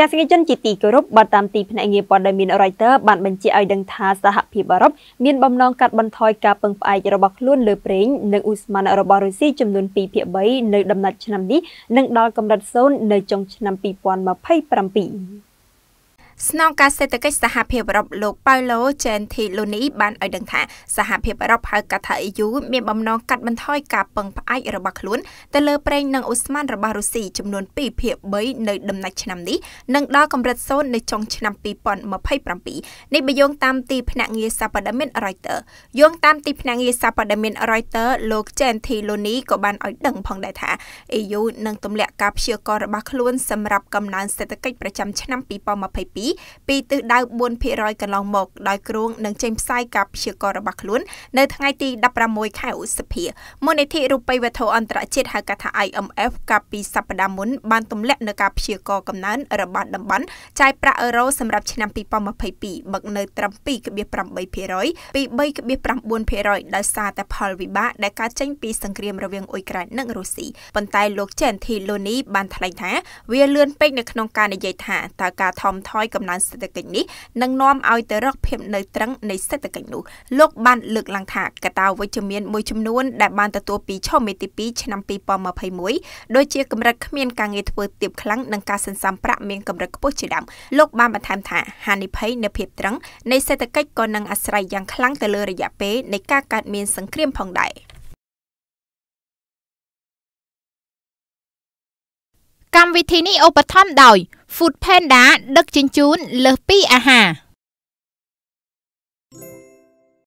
ទេសនិកជនជាទីគោរពបើតាមទីភ្នាក់ងារព័ត៌មាន Reuters បានបញ្ជាក់ឲ្យដឹងថាសហភាពអឺរ៉ុបមានបំណងកាត់បន្ថយការពឹងផ្អែករបស់ខ្លួនលើប្រេងនិងឧស្ម័នរបស់រុស្ស៊ីចំនួន2/3នៅដំណាច់ឆ្នាំនេះនិងដល់កម្រិត0នៅចុងឆ្នាំ2027ស្នងការសេដ្ឋកិច្ចសហភាពអឺរ៉ុបលោកប៉ាឡូចែនធីលូនីបានឲ្យដឹងថាសហភាពអឺរ៉ុបហៅកាត់ថា EU មានបំណងកាត់បន្ថយការពឹងផ្អែករបស់ខ្លួនទៅលើប្រេងនិងអូស្មန်របស់រុស្ស៊ីចំនួន2.3នៅដំណាច់ឆ្នាំនេះនិងដល់កម្រិត0នៅចុងឆ្នាំ2027នេះបើយោងតាមទីភ្នាក់ងារសាព័ត៌មាន Reuters យោងតាមទីភ្នាក់ងារសាព័ត៌មាន Reuters លោកចែនធីលូនីក៏បានឲ្យដឹងផងដែរថា EU នឹងទម្លាក់ការព្យាកររបស់ខ្លួនសម្រាប់កំណើនសេដ្ឋកិច្ចប្រចាំឆ្នាំ2022ពីទិសដៅ4%កន្លងមកដោយគ្រងនឹងចេញផ្សាយការព្យាករណ៍របស់ខ្លួននៅថ្ងៃទី16ខែឧសភាមូលនិធិរូបិយវត្ថុអន្តរជាតិហៅកាត់ថា IMF កាលពីសប្តាហ៍មុនបានទម្លាក់នៅការព្យាករណ៍កំណើនរបស់តំបន់ចាយប្រាក់អឺរ៉ូសម្រាប់ឆ្នាំ2022បឹកនៅត្រឹម2.8%ពី3.9%ដោយសារតែផលវិបាកដែលកើតចេញពីសង្គ្រាមរវាងអ៊ុយក្រែននិងរុស្ស៊ីប៉ុន្តែលោក Chen Thiloni បានថ្លែងថា វាលឿនពេកនៅក្នុងការនិយាយថាតើការថមថយកំណើនសេដ្ឋកិច្ចនេះនឹងនាំឲ្យទៅរកភាពនៅត្រឹងនៃសេដ្ឋកិច្ចនោះលោកបានលើកឡើងថាកត្តាវិជ្ជមានមួយចំនួនដែលបានទទួលពីឆមេទី2ឆ្នាំ2021ដូចជាកម្រិតគ្មានការងារធ្វើទាបខ្លាំងនិងការសន្សំប្រាក់មានកម្រិតខ្ពស់ជាដើមលោកបានបន្ថែមថាហានិភ័យនៃភាពត្រឹងនៃសេដ្ឋកិច្ចក៏នឹងអាស្រ័យយ៉ាងខ្លាំងទៅលើរយៈពេលនៃការកើតមានសង្គ្រាមផងដែរកម្មវិធីនេះឧបត្ថម្ភដោយ Food Panda ដឹកជញ្ជូនលើសពីអាហារ។